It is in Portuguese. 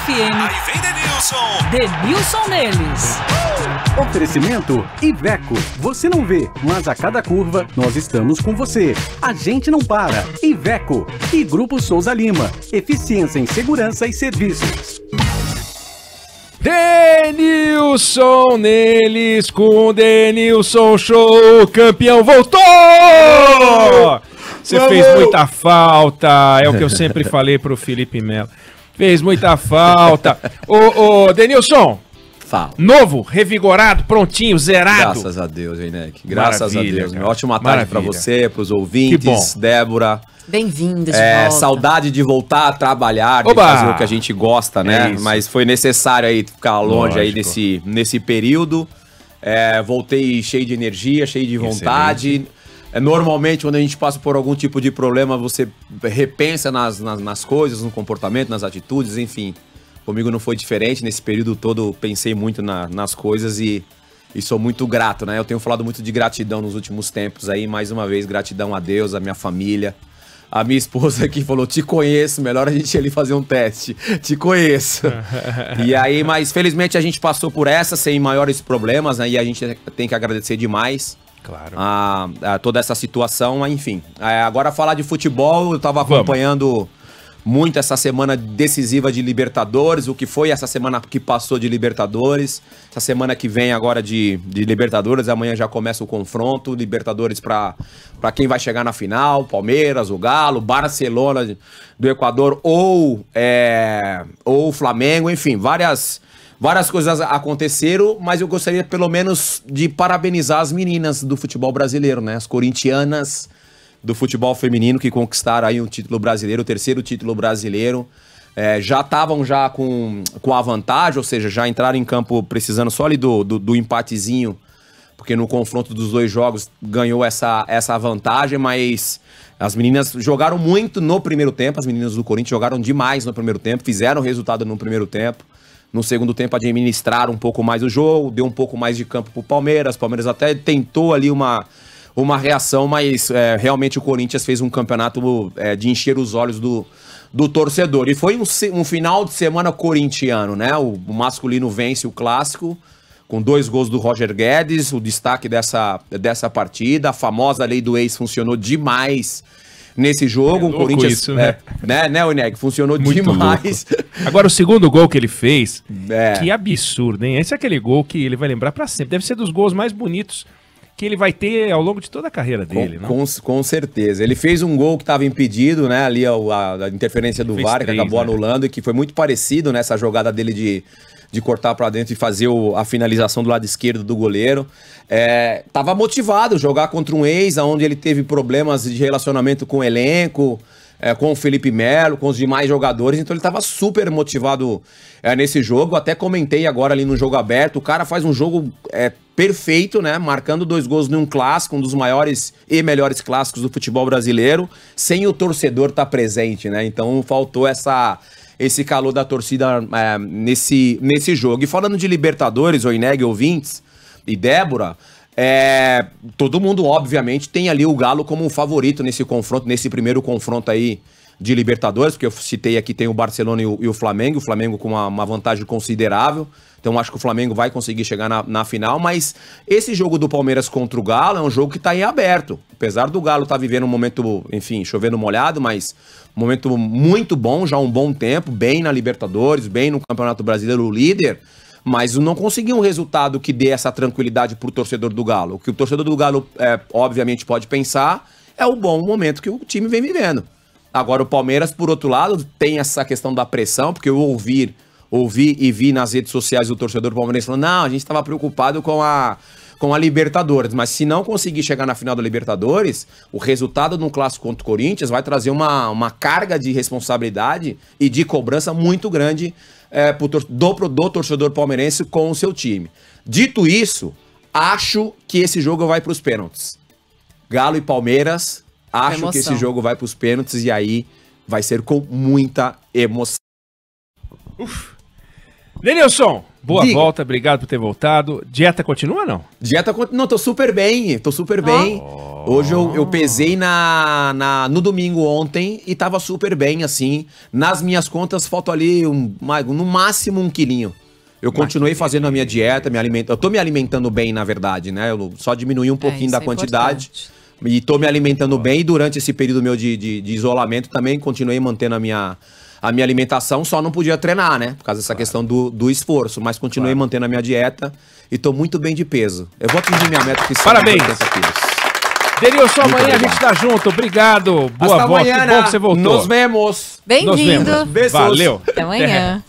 FM. Aí vem Denilson. Denilson neles. Oferecimento Iveco. Você não vê, mas a cada curva nós estamos com você. A gente não para. Iveco e Grupo Souza Lima. Eficiência em segurança e serviços. Denilson neles com Denilson Show, o campeão voltou! Você fez muita falta, é o que eu sempre falei pro Felipe Melo. Fez muita falta. ô, ô, Denilson. Fala. Novo, revigorado, prontinho, zerado. Graças a Deus, Inec. Graças Maravilha, a Deus. Cara. Ótima tarde para você, para os ouvintes, Débora. Bem-vindos é, Saudade de voltar a trabalhar, de Oba! fazer o que a gente gosta, né? É Mas foi necessário aí ficar longe Lógico. aí nesse, nesse período. É, voltei cheio de energia, cheio de vontade. Excelente. É, normalmente, quando a gente passa por algum tipo de problema, você repensa nas, nas, nas coisas, no comportamento, nas atitudes, enfim. Comigo não foi diferente. Nesse período todo, pensei muito na, nas coisas e, e sou muito grato, né? Eu tenho falado muito de gratidão nos últimos tempos aí. Mais uma vez, gratidão a Deus, a minha família, a minha esposa aqui falou: Te conheço, melhor a gente ali fazer um teste. Te conheço. e aí, mas felizmente a gente passou por essa sem maiores problemas, né? E a gente tem que agradecer demais. Claro. A, a toda essa situação, enfim. É, agora falar de futebol, eu estava acompanhando muito essa semana decisiva de Libertadores, o que foi essa semana que passou de Libertadores, essa semana que vem agora de, de Libertadores, amanhã já começa o confronto, Libertadores para quem vai chegar na final, Palmeiras, o Galo, Barcelona do Equador ou é, ou Flamengo, enfim, várias Várias coisas aconteceram, mas eu gostaria pelo menos de parabenizar as meninas do futebol brasileiro, né? As corintianas do futebol feminino que conquistaram aí um título brasileiro, o terceiro título brasileiro. É, já estavam já com, com a vantagem, ou seja, já entraram em campo precisando só ali do, do, do empatezinho, porque no confronto dos dois jogos ganhou essa, essa vantagem, mas as meninas jogaram muito no primeiro tempo, as meninas do Corinthians jogaram demais no primeiro tempo, fizeram resultado no primeiro tempo no segundo tempo administrar um pouco mais o jogo, deu um pouco mais de campo pro Palmeiras. O Palmeiras até tentou ali uma, uma reação, mas é, realmente o Corinthians fez um campeonato é, de encher os olhos do, do torcedor. E foi um, um final de semana corintiano, né? O, o masculino vence o clássico com dois gols do Roger Guedes, o destaque dessa, dessa partida. A famosa lei do ex funcionou demais nesse jogo. É um Corinthians. Isso, é, né? né, né, Oneg? Funcionou Muito demais. Louco. Agora, o segundo gol que ele fez, é. que absurdo, hein? Esse é aquele gol que ele vai lembrar para sempre. Deve ser dos gols mais bonitos que ele vai ter ao longo de toda a carreira dele. Né? Com, com, com certeza. Ele fez um gol que estava impedido, né? Ali a, a interferência do VAR, três, que acabou né? anulando, e que foi muito parecido nessa né, jogada dele de, de cortar para dentro e fazer o, a finalização do lado esquerdo do goleiro. É, tava motivado jogar contra um ex, onde ele teve problemas de relacionamento com o elenco é, com o Felipe Melo, com os demais jogadores, então ele estava super motivado é, nesse jogo. Até comentei agora ali no jogo aberto, o cara faz um jogo é, perfeito, né? Marcando dois gols num clássico, um dos maiores e melhores clássicos do futebol brasileiro, sem o torcedor estar tá presente, né? Então faltou essa esse calor da torcida é, nesse, nesse jogo. E falando de Libertadores, Oineg, ouvintes e Débora, é, todo mundo, obviamente, tem ali o Galo como um favorito nesse confronto, nesse primeiro confronto aí de Libertadores, porque eu citei aqui tem o Barcelona e o, e o Flamengo, o Flamengo com uma, uma, vantagem considerável, então acho que o Flamengo vai conseguir chegar na, na final, mas esse jogo do Palmeiras contra o Galo é um jogo que está em aberto, apesar do Galo estar tá vivendo um momento, enfim, chovendo molhado, mas um momento muito bom, já há um bom tempo, bem na Libertadores, bem no Campeonato Brasileiro, o líder, mas não conseguiu um resultado que dê essa tranquilidade para o torcedor do Galo. O que o torcedor do Galo, é, obviamente, pode pensar é o bom momento que o time vem vivendo. Agora, o Palmeiras, por outro lado, tem essa questão da pressão, porque eu ouvir, ouvi e vi nas redes sociais o torcedor palmeirense falando: não, a gente estava preocupado com a com a Libertadores. Mas se não conseguir chegar na final da Libertadores, o resultado de um clássico contra o Corinthians vai trazer uma, uma carga de responsabilidade e de cobrança muito grande é, pro, do, pro, do torcedor palmeirense com o seu time. Dito isso, acho que esse jogo vai para os pênaltis. Galo e Palmeiras, acho que esse jogo vai para os pênaltis e aí vai ser com muita emoção. Uf. Denilson, Boa Diga. volta, obrigado por ter voltado. Dieta continua ou não? Dieta continua. Não, tô super bem, tô super bem. Oh. Hoje eu, eu pesei na, na, no domingo ontem e tava super bem, assim. Nas minhas contas, falta ali um, no máximo um quilinho. Eu continuei fazendo a minha dieta, me alimento, Eu tô me alimentando bem, na verdade, né? Eu só diminui um é, pouquinho é, da é quantidade. Importante. E tô me alimentando bem e durante esse período meu de, de, de isolamento também continuei mantendo a minha a minha alimentação, só não podia treinar, né? Por causa dessa claro. questão do, do esforço. Mas continuei claro. mantendo a minha dieta e tô muito bem de peso. Eu vou atingir minha meta que Parabéns! Denilson, amanhã a gente tá junto. Obrigado. Boa Hasta volta. Amanhã, que bom que você voltou. Nos vemos. Bem-vindo. Valeu. Até amanhã.